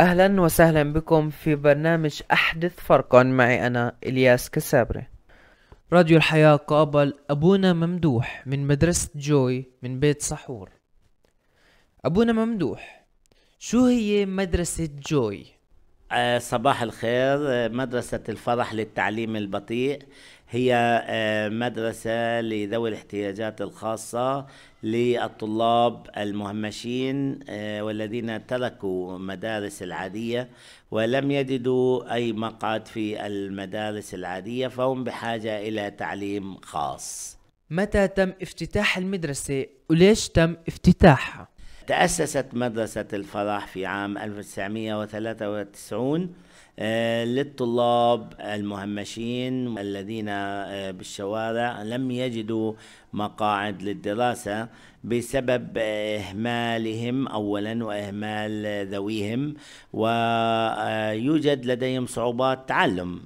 اهلا وسهلا بكم في برنامج احدث فرقا معي انا الياس كسابري راديو الحياة قابل أبونا ممدوح من مدرسة جوي من بيت صحور أبونا ممدوح شو هي مدرسة جوي؟ آه، صباح الخير آه، مدرسة الفرح للتعليم البطيء هي آه، مدرسة لذوي الاحتياجات الخاصة للطلاب المهمشين آه، والذين تركوا مدارس العادية ولم يجدوا أي مقعد في المدارس العادية فهم بحاجة إلى تعليم خاص متى تم افتتاح المدرسة وليش تم افتتاحها؟ تأسست مدرسة الفرح في عام 1993 آه، للطلاب المهمشين الذين آه، بالشوارع لم يجدوا مقاعد للدراسة بسبب آه، إهمالهم أولا وإهمال ذويهم ويوجد لديهم صعوبات تعلم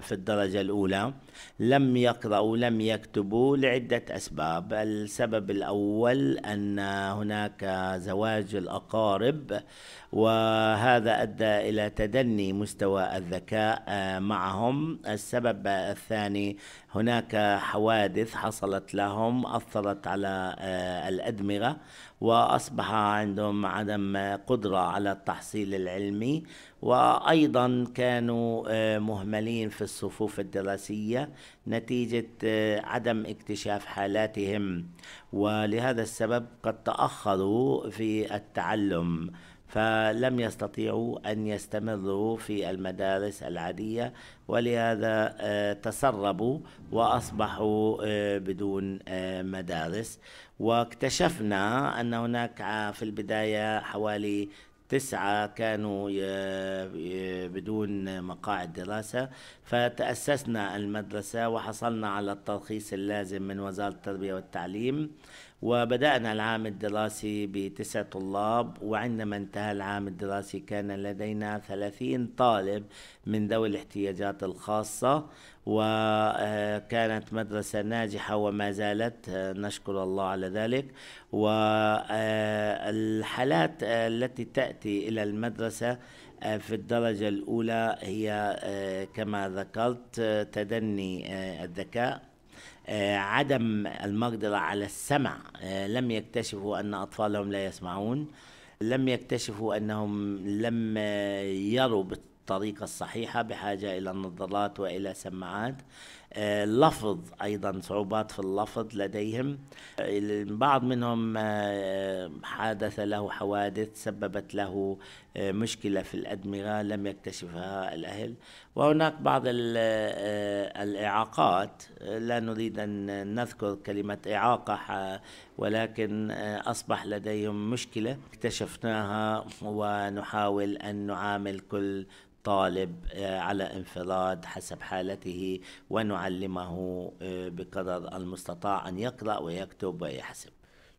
في الدرجة الأولى لم يقرأوا لم يكتبوا لعدة أسباب السبب الأول أن هناك زواج الأقارب وهذا أدى إلى تدني مستوى الذكاء معهم السبب الثاني هناك حوادث حصلت لهم أثرت على آه، الأدمغة وأصبح عندهم عدم قدرة على التحصيل العلمي وأيضا كانوا آه، مهملين في الصفوف الدراسية نتيجة آه، عدم اكتشاف حالاتهم ولهذا السبب قد تأخروا في التعلم فلم يستطيعوا أن يستمروا في المدارس العادية ولهذا آه، تسربوا وأصبحوا آه، بدون آه، مدارس واكتشفنا أن هناك في البداية حوالي تسعة كانوا بدون مقاعد دراسة فتأسسنا المدرسة وحصلنا على الترخيص اللازم من وزارة التربية والتعليم وبدأنا العام الدراسي بتسع طلاب وعندما انتهى العام الدراسي كان لدينا ثلاثين طالب من ذوي الاحتياجات الخاصة وكانت آه، مدرسة ناجحة وما زالت آه، نشكر الله على ذلك والحالات آه، التي تأتي إلى المدرسة في الدرجة الأولى هي كما ذكرت تدني الذكاء آه، عدم المقدرة على السمع آه، لم يكتشفوا أن أطفالهم لا يسمعون لم يكتشفوا أنهم لم يروا بالطريقة الصحيحة بحاجة إلى النظارات وإلى سماعات اللفظ أيضا صعوبات في اللفظ لديهم بعض منهم آه، حدث له حوادث سببت له آه، مشكلة في الأدمغة لم يكتشفها الأهل وهناك بعض آه، الإعاقات لا نريد أن نذكر كلمة إعاقة ولكن أصبح لديهم مشكلة اكتشفناها ونحاول أن نعامل كل الطالب آه، على انفراد حسب حالته ونعلمه آه، بقدر المستطاع أن يقرأ ويكتب ويحسب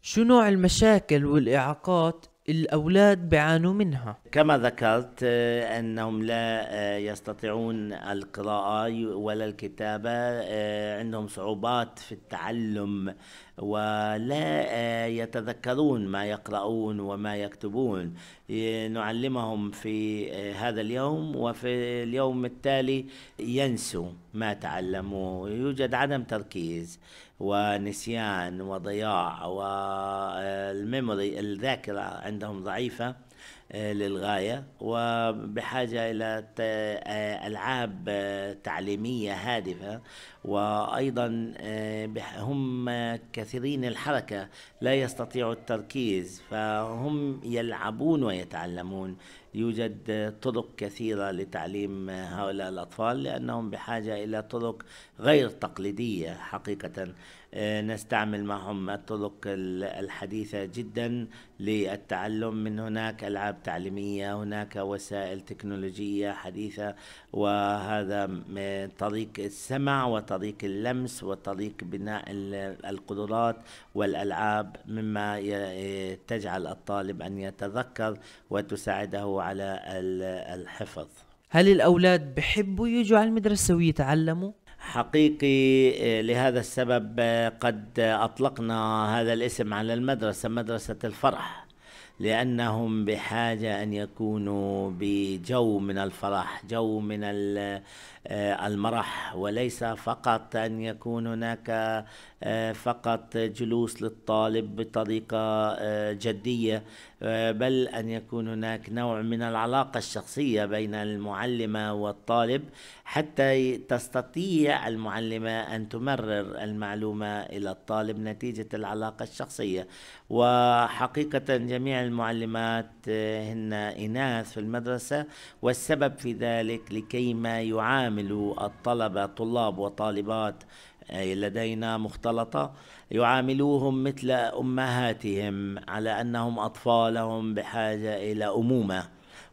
شو نوع المشاكل والإعاقات الأولاد بيعانوا منها كما ذكرت آه، أنهم لا يستطيعون القراءة ولا الكتابة عندهم صعوبات في التعلم ولا يتذكرون ما يقرؤون وما يكتبون نعلمهم في آه، هذا اليوم وفي اليوم التالي ينسوا ما تعلموه يوجد عدم تركيز ونسيان وضياع والميموري الذاكرة عندهم ضعيفة آه، للغاية وبحاجة إلى آه، ألعاب آه، تعليمية هادفة وأيضا هم كثيرين الحركة لا يستطيعوا التركيز فهم يلعبون ويتعلمون يوجد طرق كثيرة لتعليم هؤلاء الأطفال لأنهم بحاجة إلى طرق غير تقليدية حقيقة آه، نستعمل معهم الطرق الحديثة جدا للتعلم من هناك ألعاب تعليمية هناك وسائل تكنولوجية حديثة وهذا طريق السمع وطريق اللمس وطريق بناء القدرات والألعاب مما آه، تجعل الطالب أن يتذكر وتساعده على الحفظ هل الأولاد بحبوا يجوا على المدرسة ويتعلموا؟ حقيقي آه، لهذا السبب آه، قد أطلقنا هذا الاسم على المدرسة مدرسة الفرح لأنهم بحاجة أن يكونوا بجو من الفرح جو من آه، المرح وليس فقط أن يكون هناك آه، فقط جلوس للطالب بطريقة آه، جدية بل أن يكون هناك نوع من العلاقة الشخصية بين المعلمة والطالب حتى تستطيع المعلمة أن تمرر المعلومة إلى الطالب نتيجة العلاقة الشخصية وحقيقة جميع المعلمات هن إناث في المدرسة والسبب في ذلك لكي ما يعامل يعامل الطلبة طلاب وطالبات آه، لدينا مختلطة يعاملوهم مثل أمهاتهم على أنهم أطفالهم بحاجة إلى أمومة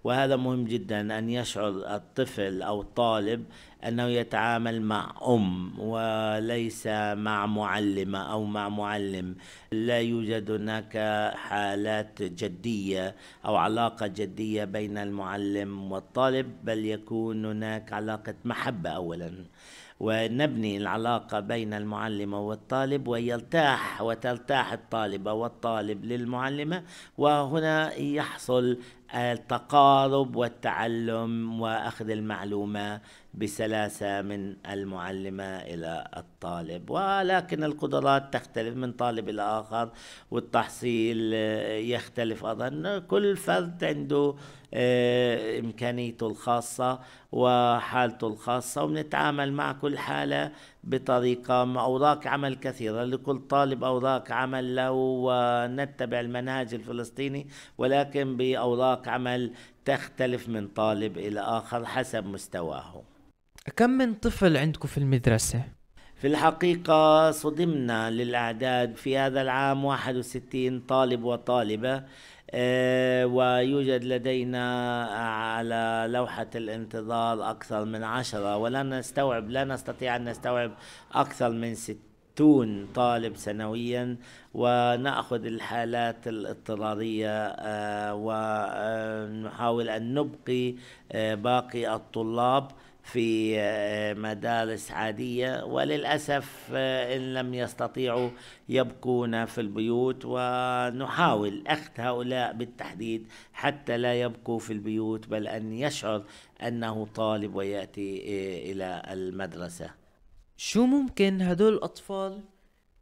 وهذا مهم جدا أن يشعر الطفل أو الطالب أنه يتعامل مع أم وليس مع معلمة أو مع معلم لا يوجد هناك حالات جدية أو علاقة جدية بين المعلم والطالب بل يكون هناك علاقة محبة أولا ونبني العلاقة بين المعلمة والطالب ويرتاح وترتاح الطالبة والطالب للمعلمة وهنا يحصل التقارب والتعلم واخذ المعلومه بسلاسه من المعلمه الى الطالب ولكن القدرات تختلف من طالب الى اخر والتحصيل يختلف ايضا كل فرد عنده آه، امكانيته الخاصه وحالته الخاصه وبنتعامل مع كل حاله بطريقه اوراق عمل كثيره لكل طالب اوراق عمل له ونتبع المنهج الفلسطيني ولكن باوراق نطاق عمل تختلف من طالب إلى آخر حسب مستواه كم من طفل عندكم في المدرسة؟ في الحقيقة صدمنا للأعداد في هذا العام 61 طالب وطالبة آه، ويوجد لدينا على لوحة الانتظار أكثر من عشرة ولا نستوعب لا نستطيع أن نستوعب أكثر من ستين ستون طالب سنويا ونأخذ الحالات الاضطرارية آه، ونحاول آه، أن نبقي آه، باقي الطلاب في مدارس عادية وللأسف إن لم يستطيعوا يبقون في البيوت ونحاول أخذ هؤلاء بالتحديد حتى لا يبقوا في البيوت بل أن يشعر أنه طالب ويأتي إلى المدرسة شو ممكن هدول الأطفال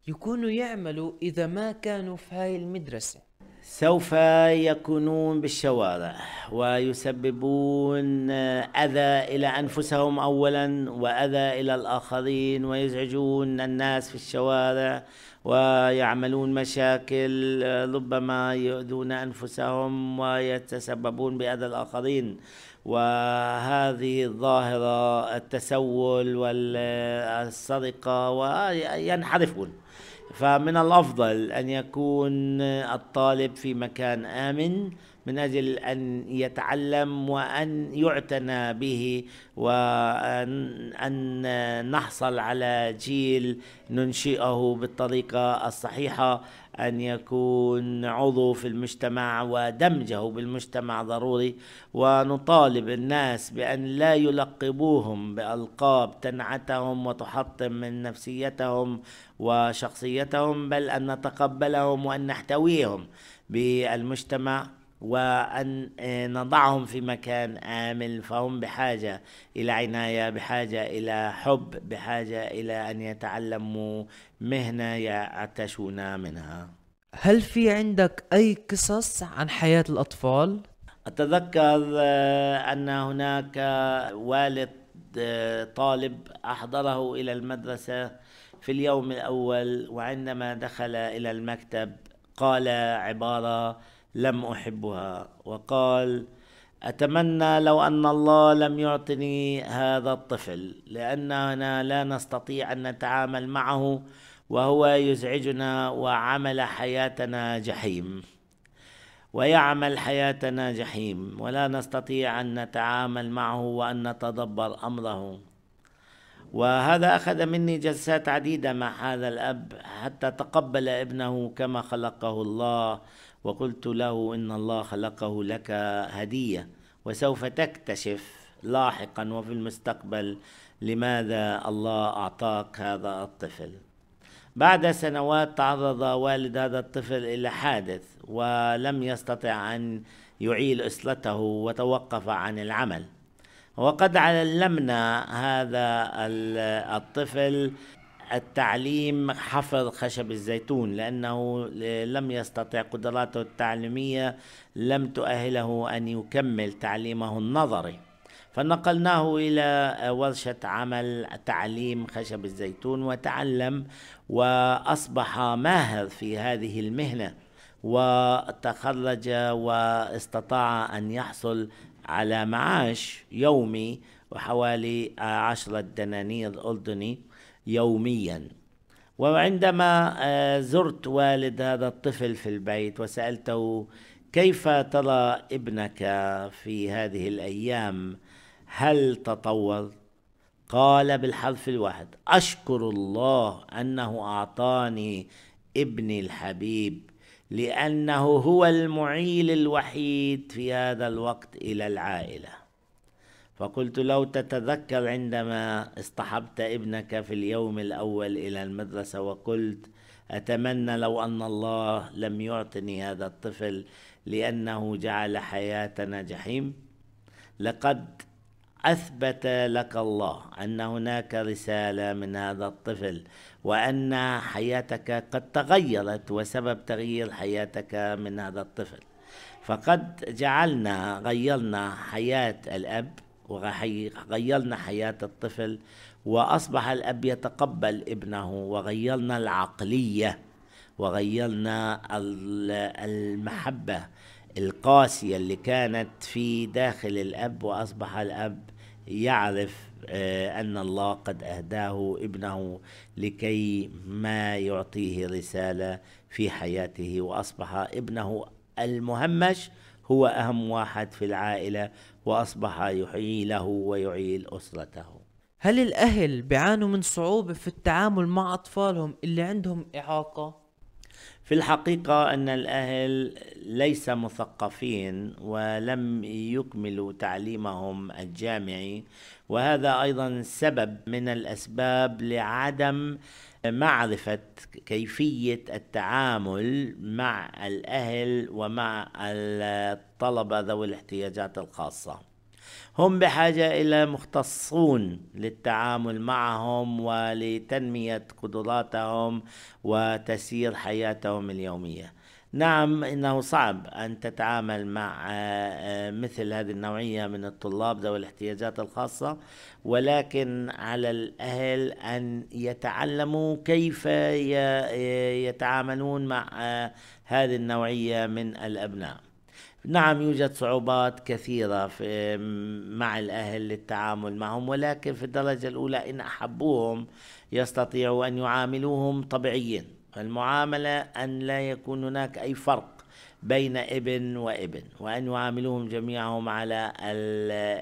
يكونوا يعملوا إذا ما كانوا في هاي المدرسة سوف يكونون بالشوارع ويسببون أذى إلى أنفسهم أولا وأذى إلى الآخرين ويزعجون الناس في الشوارع ويعملون مشاكل ربما يؤذون أنفسهم ويتسببون بأذى الآخرين وهذه الظاهرة التسول والسرقة وينحرفون فمن الأفضل أن يكون الطالب في مكان آمن من أجل أن يتعلم وأن يعتنى به وأن نحصل على جيل ننشئه بالطريقة الصحيحة أن يكون عضو في المجتمع ودمجه بالمجتمع ضروري ونطالب الناس بأن لا يلقبوهم بألقاب تنعتهم وتحطم من نفسيتهم وشخصيتهم بل أن نتقبلهم وأن نحتويهم بالمجتمع وأن آه، نضعهم في مكان آمن فهم بحاجة إلى عناية بحاجة إلى حب بحاجة إلى أن يتعلموا مهنة يعتشون منها هل في عندك أي قصص عن حياة الأطفال؟ أتذكر آه، أن هناك والد آه، طالب أحضره إلى المدرسة في اليوم الأول وعندما دخل إلى المكتب قال عبارة لم احبها وقال اتمنى لو ان الله لم يعطني هذا الطفل لاننا لا نستطيع ان نتعامل معه وهو يزعجنا وعمل حياتنا جحيم ويعمل حياتنا جحيم ولا نستطيع ان نتعامل معه وان نتدبر امره وهذا اخذ مني جلسات عديده مع هذا الاب حتى تقبل ابنه كما خلقه الله وقلت له ان الله خلقه لك هديه وسوف تكتشف لاحقا وفي المستقبل لماذا الله اعطاك هذا الطفل بعد سنوات تعرض والد هذا الطفل الى حادث ولم يستطع ان يعيل اسلته وتوقف عن العمل وقد علمنا هذا الطفل التعليم حفر خشب الزيتون لأنه لم يستطع قدراته التعليمية لم تؤهله أن يكمل تعليمه النظري فنقلناه إلى ورشة عمل تعليم خشب الزيتون وتعلم وأصبح ماهر في هذه المهنة وتخرج واستطاع أن يحصل على معاش يومي وحوالي عشرة دنانير أردني يوميا وعندما آه، زرت والد هذا الطفل في البيت وسألته كيف ترى ابنك في هذه الأيام هل تطور؟ قال بالحرف الواحد أشكر الله أنه أعطاني ابني الحبيب لأنه هو المعيل الوحيد في هذا الوقت إلى العائلة فقلت لو تتذكر عندما اصطحبت ابنك في اليوم الاول الى المدرسه وقلت اتمنى لو ان الله لم يعطني هذا الطفل لانه جعل حياتنا جحيم لقد اثبت لك الله ان هناك رساله من هذا الطفل وان حياتك قد تغيرت وسبب تغيير حياتك من هذا الطفل فقد جعلنا غيرنا حياه الاب وغيرنا حياة الطفل وأصبح الأب يتقبل ابنه وغيرنا العقلية وغيرنا المحبة القاسية اللي كانت في داخل الأب وأصبح الأب يعرف آه، أن الله قد أهداه ابنه لكي ما يعطيه رسالة في حياته وأصبح ابنه المهمش هو أهم واحد في العائلة وأصبح يحيي له ويعيل أسرته هل الأهل بيعانوا من صعوبة في التعامل مع أطفالهم اللي عندهم إعاقة؟ في الحقيقة أن الأهل ليس مثقفين ولم يكملوا تعليمهم الجامعي وهذا أيضا سبب من الأسباب لعدم معرفة كيفية التعامل مع الأهل ومع الطلبة ذوي الاحتياجات الخاصة هم بحاجة إلى مختصون للتعامل معهم ولتنمية قدراتهم وتسيير حياتهم اليومية نعم إنه صعب أن تتعامل مع آه، مثل هذه النوعية من الطلاب ذوي الاحتياجات الخاصة ولكن على الأهل أن يتعلموا كيف يتعاملون مع آه، هذه النوعية من الأبناء نعم يوجد صعوبات كثيرة في مع الأهل للتعامل معهم ولكن في الدرجة الأولى إن أحبوهم يستطيعوا أن يعاملوهم طبيعيا المعاملة أن لا يكون هناك أي فرق بين ابن وابن وأن يعاملوهم جميعهم على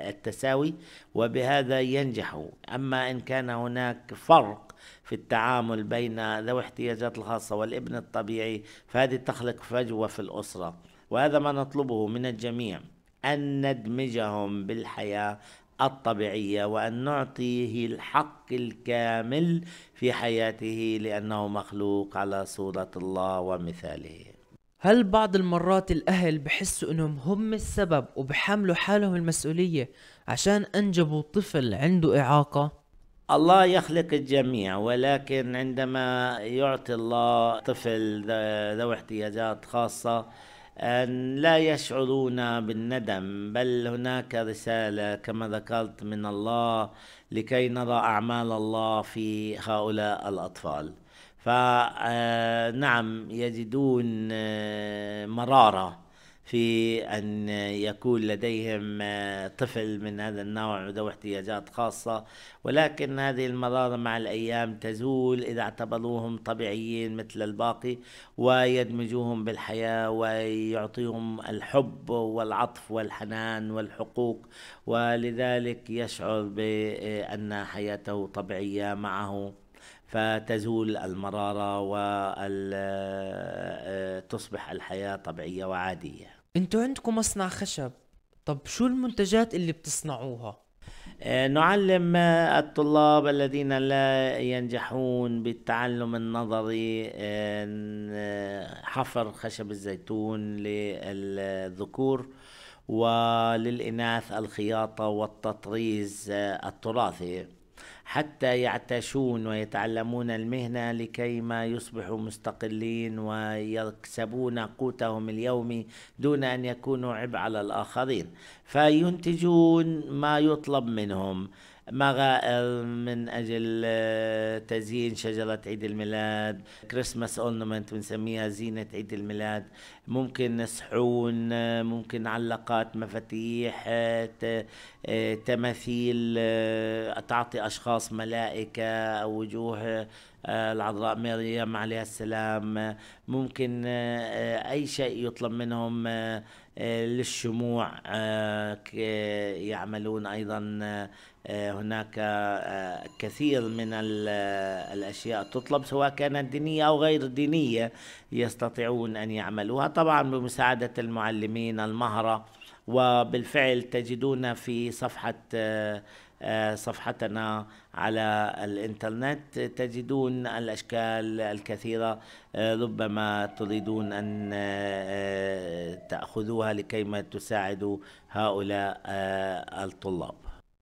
التساوي وبهذا ينجحوا أما إن كان هناك فرق في التعامل بين ذوي الاحتياجات الخاصة والابن الطبيعي فهذه تخلق فجوة في الأسرة وهذا ما نطلبه من الجميع أن ندمجهم بالحياة الطبيعية وأن نعطيه الحق الكامل في حياته لأنه مخلوق على صورة الله ومثاله هل بعض المرات الأهل بحسوا إنهم هم السبب وبحملوا حالهم المسؤولية عشان أنجبوا طفل عنده إعاقة؟ الله يخلق الجميع ولكن عندما يعطي الله طفل ذو احتياجات خاصة لا يشعرون بالندم بل هناك رساله كما ذكرت من الله لكي نرى اعمال الله في هؤلاء الاطفال فنعم آه، يجدون آه، مراره في أن يكون لديهم آه، طفل من هذا النوع ذو احتياجات خاصة ولكن هذه المرارة مع الأيام تزول إذا اعتبروهم طبيعيين مثل الباقي ويدمجوهم بالحياة ويعطيهم الحب والعطف والحنان والحقوق ولذلك يشعر بأن حياته طبيعية معه فتزول المرارة وتصبح آه، الحياة طبيعية وعادية انتوا عندكم مصنع خشب طب شو المنتجات اللي بتصنعوها؟ آه، نعلم الطلاب الذين لا ينجحون بالتعلم النظري آه، حفر خشب الزيتون للذكور وللإناث الخياطة والتطريز التراثي حتى يعتشون ويتعلمون المهنه لكي ما يصبحوا مستقلين ويكسبون قوتهم اليومي دون ان يكونوا عبء على الاخرين فينتجون ما يطلب منهم مغائر من أجل آه، تزيين شجرة عيد الميلاد كريسماس أورنمنت بنسميها زينة عيد الميلاد ممكن صحون آه، ممكن علقات مفاتيح آه، تماثيل تعطي أشخاص ملائكة أو وجوه العذراء مريم عليها السلام ممكن أي شيء يطلب منهم للشموع يعملون أيضا هناك آه، كثير من آه، الأشياء تطلب سواء كانت دينية أو غير دينية يستطيعون أن يعملوها طبعا بمساعدة المعلمين المهرة وبالفعل تجدون في صفحة آه، صفحتنا على الانترنت تجدون الاشكال الكثيره ربما تريدون ان تاخذوها لكي ما تساعدوا هؤلاء الطلاب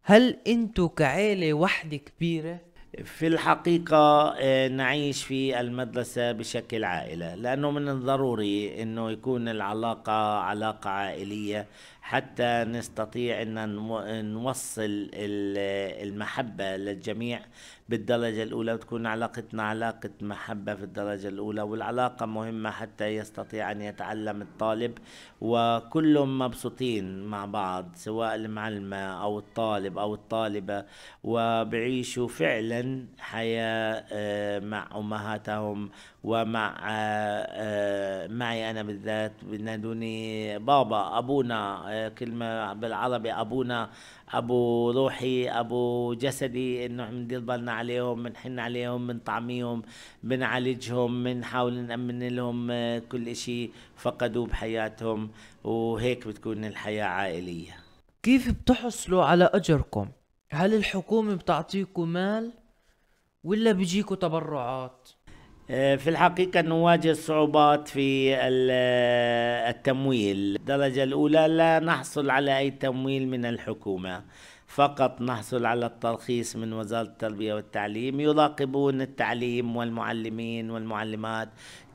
هل انتوا كعيلة وحدة كبيره في الحقيقة آه، نعيش في المدرسة بشكل عائلة لأنه من الضروري أنه يكون العلاقة علاقة عائلية حتى نستطيع أن نوصل المحبة للجميع بالدرجة الأولى وتكون علاقتنا علاقة محبة في الدرجة الأولى والعلاقة مهمة حتى يستطيع أن يتعلم الطالب وكلهم مبسوطين مع بعض سواء المعلمة أو الطالب أو الطالبة وبعيشوا فعلا حياة آه، مع أمهاتهم ومع آه، آه، معي أنا بالذات بينادوني بابا أبونا كلمه بالعربي ابونا ابو روحي ابو جسدي انه بندير بالنا عليهم بنحن عليهم بنطعميهم بنعالجهم بنحاول نامن لهم آه، كل شيء فقدوه بحياتهم وهيك بتكون الحياه عائليه كيف بتحصلوا على اجركم هل الحكومه بتعطيكم مال ولا بيجيكوا تبرعات آه، في الحقيقة نواجه صعوبات في آه، التمويل الدرجة الأولى لا نحصل على أي تمويل من الحكومة فقط نحصل على الترخيص من وزارة التربية والتعليم يراقبون التعليم والمعلمين والمعلمات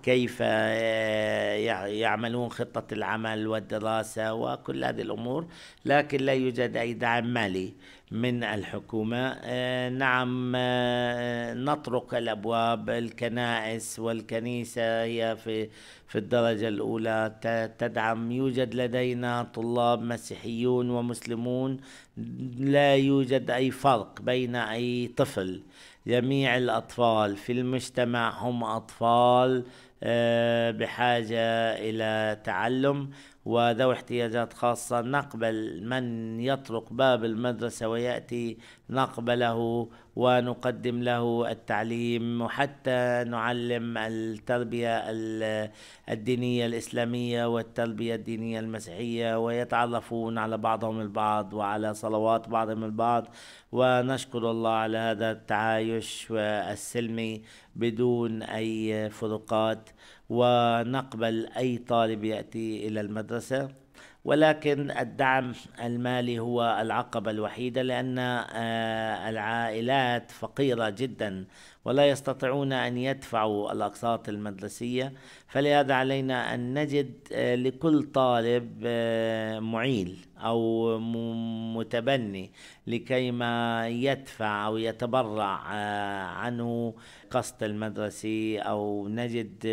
كيف آه، يعملون خطة العمل والدراسة وكل هذه الأمور لكن لا يوجد أي دعم مالي من الحكومة آه، نعم آه، نطرق الأبواب الكنائس والكنيسة هي في في الدرجة الأولى تدعم يوجد لدينا طلاب مسيحيون ومسلمون لا يوجد أي فرق بين أي طفل جميع الأطفال في المجتمع هم أطفال آه، بحاجه الى تعلم وذوي احتياجات خاصة نقبل من يطرق باب المدرسة ويأتي نقبله ونقدم له التعليم وحتى نعلم التربية الدينية الإسلامية والتربية الدينية المسيحية ويتعرفون على بعضهم البعض وعلى صلوات بعضهم البعض ونشكر الله على هذا التعايش السلمي بدون أي فروقات ونقبل أي طالب يأتي إلى المدرسة ولكن الدعم المالي هو العقبة الوحيدة لأن آه، العائلات فقيرة جدا ولا يستطيعون أن يدفعوا الأقساط المدرسية فلهذا علينا أن نجد آه، لكل طالب آه، معيل أو متبني لكي ما يدفع أو يتبرع عنه قسط المدرسي أو نجد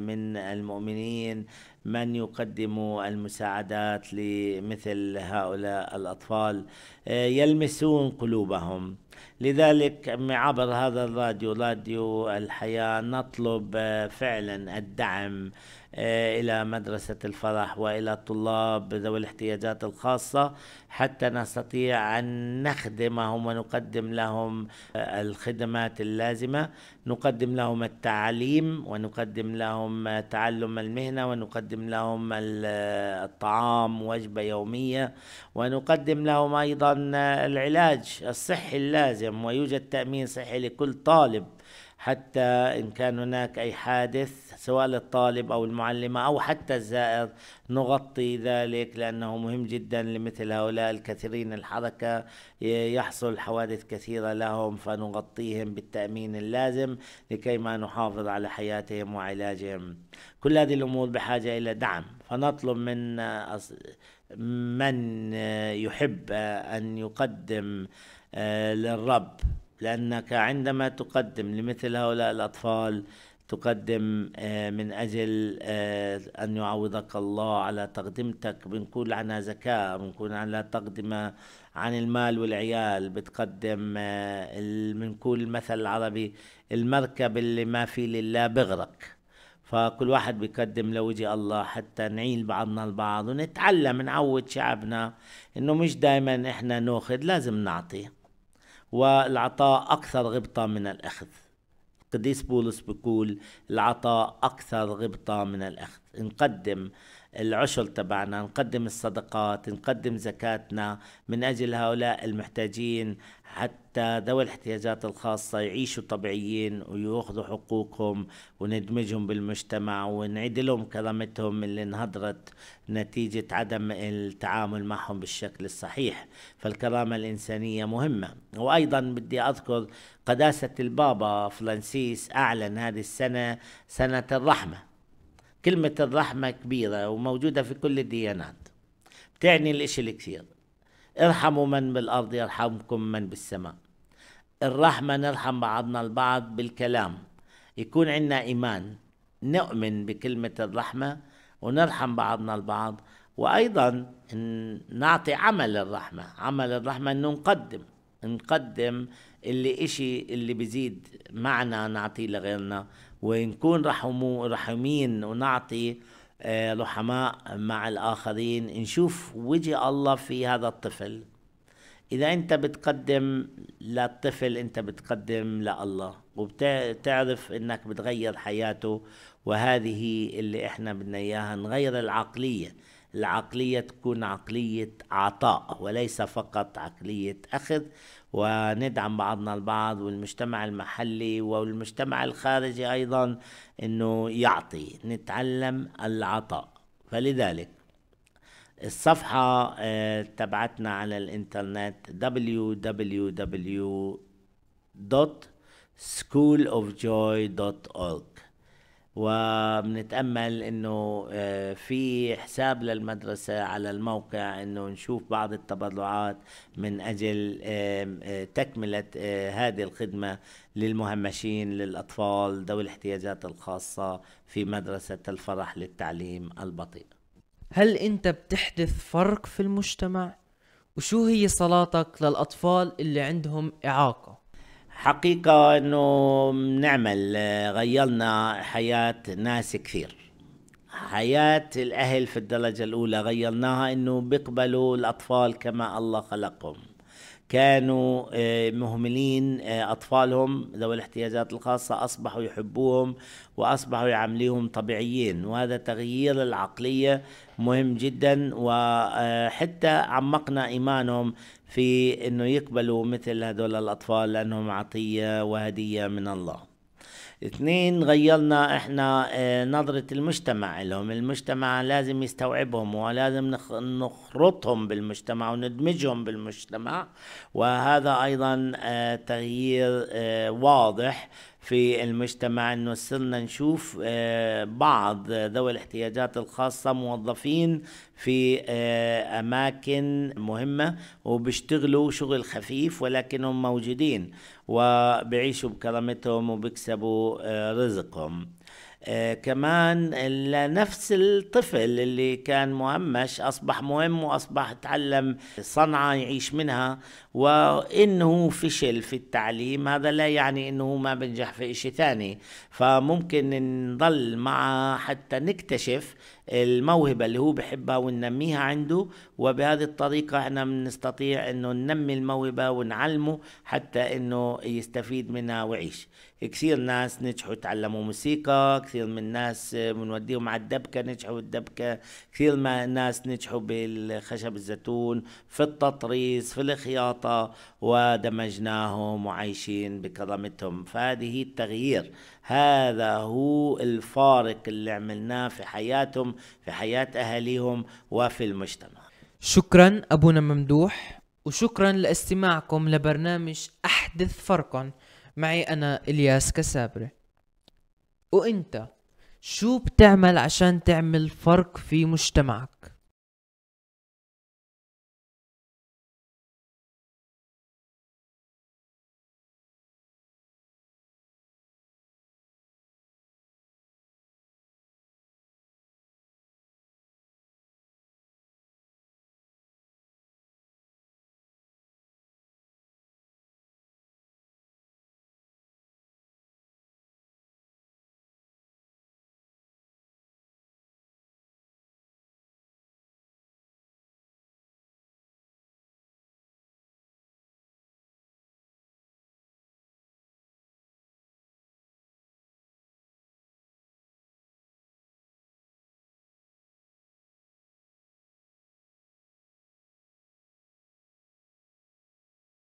من المؤمنين من يقدم المساعدات لمثل هؤلاء الأطفال آه، يلمسون قلوبهم لذلك عبر هذا الراديو راديو الحياة نطلب آه، فعلا الدعم آه، إلى مدرسة الفرح وإلى الطلاب ذوي الاحتياجات الخاصة حتى نستطيع أن نخدمهم ونقدم لهم آه، الخدمات اللازمة نقدم لهم التعليم ونقدم لهم آه، تعلم المهنة ونقدم لهم الطعام وجبة يومية ونقدم لهم أيضا العلاج الصحي اللازم ويوجد تأمين صحي لكل طالب حتى إن كان هناك أي حادث سواء للطالب أو المعلمة أو حتى الزائر نغطي ذلك لأنه مهم جدا لمثل هؤلاء الكثيرين الحركة يحصل حوادث كثيرة لهم فنغطيهم بالتأمين اللازم لكي ما نحافظ على حياتهم وعلاجهم كل هذه الأمور بحاجة إلى دعم فنطلب من من يحب أن يقدم آه، للرب لأنك عندما تقدم لمثل هؤلاء الأطفال تقدم آه، من أجل آه، أن يعوضك الله على تقدمتك بنقول عنها زكاة بنقول عنها تقدمة عن المال والعيال بتقدم بنقول آه، المثل العربي المركب اللي ما في لله بغرق فكل واحد بيقدم لوجه الله حتى نعيل بعضنا البعض ونتعلم نعود شعبنا انه مش دايما احنا ناخذ لازم نعطي والعطاء أكثر غبطة من الأخذ القديس بولس بيقول العطاء أكثر غبطة من الأخذ نقدم العشر تبعنا نقدم الصدقات نقدم زكاتنا من أجل هؤلاء المحتاجين حتى ذوي الاحتياجات الخاصة يعيشوا طبيعيين ويأخذوا حقوقهم وندمجهم بالمجتمع ونعيد لهم كرامتهم اللي انهدرت نتيجة عدم التعامل معهم بالشكل الصحيح فالكرامة الإنسانية مهمة وأيضا بدي أذكر قداسة البابا فرانسيس أعلن هذه السنة سنة الرحمة كلمة الرحمة كبيرة وموجودة في كل الديانات بتعني الإشي الكثير ارحموا من بالأرض يرحمكم من بالسماء الرحمة نرحم بعضنا البعض بالكلام يكون عندنا إيمان نؤمن بكلمة الرحمة ونرحم بعضنا البعض وأيضا نعطي عمل الرحمة عمل الرحمة أنه نقدم نقدم اللي إشي اللي بزيد معنا نعطيه لغيرنا ونكون رحمو رحمين ونعطي رحماء آه، مع الآخرين نشوف وجه الله في هذا الطفل إذا أنت بتقدم للطفل أنت بتقدم لله وبتعرف أنك بتغير حياته وهذه اللي إحنا بدنا إياها نغير العقلية العقلية تكون عقلية عطاء وليس فقط عقلية أخذ وندعم بعضنا البعض والمجتمع المحلي والمجتمع الخارجي أيضا أنه يعطي نتعلم العطاء فلذلك الصفحة آه، تبعتنا على الانترنت www.schoolofjoy.org وبنتامل انه آه، في حساب للمدرسه على الموقع انه نشوف بعض التبرعات من اجل آه، تكمله آه، هذه الخدمه للمهمشين للاطفال ذوي الاحتياجات الخاصه في مدرسه الفرح للتعليم البطيء. هل انت بتحدث فرق في المجتمع؟ وشو هي صلاتك للاطفال اللي عندهم اعاقه؟ حقيقة أنه نعمل آه، غيرنا حياة ناس كثير حياة الأهل في الدرجة الأولى غيرناها أنه بيقبلوا الأطفال كما الله خلقهم كانوا آه، مهملين آه، أطفالهم ذوي الاحتياجات الخاصة أصبحوا يحبوهم وأصبحوا يعامليهم طبيعيين وهذا تغيير العقلية مهم جدا وحتى آه، عمقنا إيمانهم في أنه يقبلوا مثل هذول الأطفال لأنهم عطية وهدية من الله اثنين غيرنا احنا آه، نظرة المجتمع لهم المجتمع لازم يستوعبهم ولازم نخرطهم بالمجتمع وندمجهم بالمجتمع وهذا ايضا آه، تغيير آه، واضح في المجتمع انه صرنا نشوف آه، بعض ذوي الاحتياجات الخاصه موظفين في آه، اماكن مهمه وبيشتغلوا شغل خفيف ولكنهم موجودين وبيعيشوا بكرامتهم وبيكسبوا آه، رزقهم آه كمان نفس الطفل اللي كان مهمش أصبح مهم وأصبح تعلم صنعة يعيش منها وانه فشل في التعليم هذا لا يعني انه ما بنجح في شيء ثاني فممكن نضل معه حتى نكتشف الموهبة اللي هو بحبها وننميها عنده وبهذه الطريقة احنا بنستطيع انه ننمي الموهبة ونعلمه حتى انه يستفيد منها ويعيش كثير ناس نجحوا تعلموا موسيقى كثير من الناس بنوديهم على الدبكة نجحوا بالدبكة كثير ما ناس نجحوا بالخشب الزيتون في التطريز في الخياطة السلطة ودمجناهم وعايشين بكرامتهم فهذه التغيير هذا هو الفارق اللي عملناه في حياتهم في حياة أهاليهم وفي المجتمع شكرا أبونا ممدوح وشكرا لاستماعكم لبرنامج أحدث فرقا معي أنا إلياس كسابري وإنت شو بتعمل عشان تعمل فرق في مجتمعك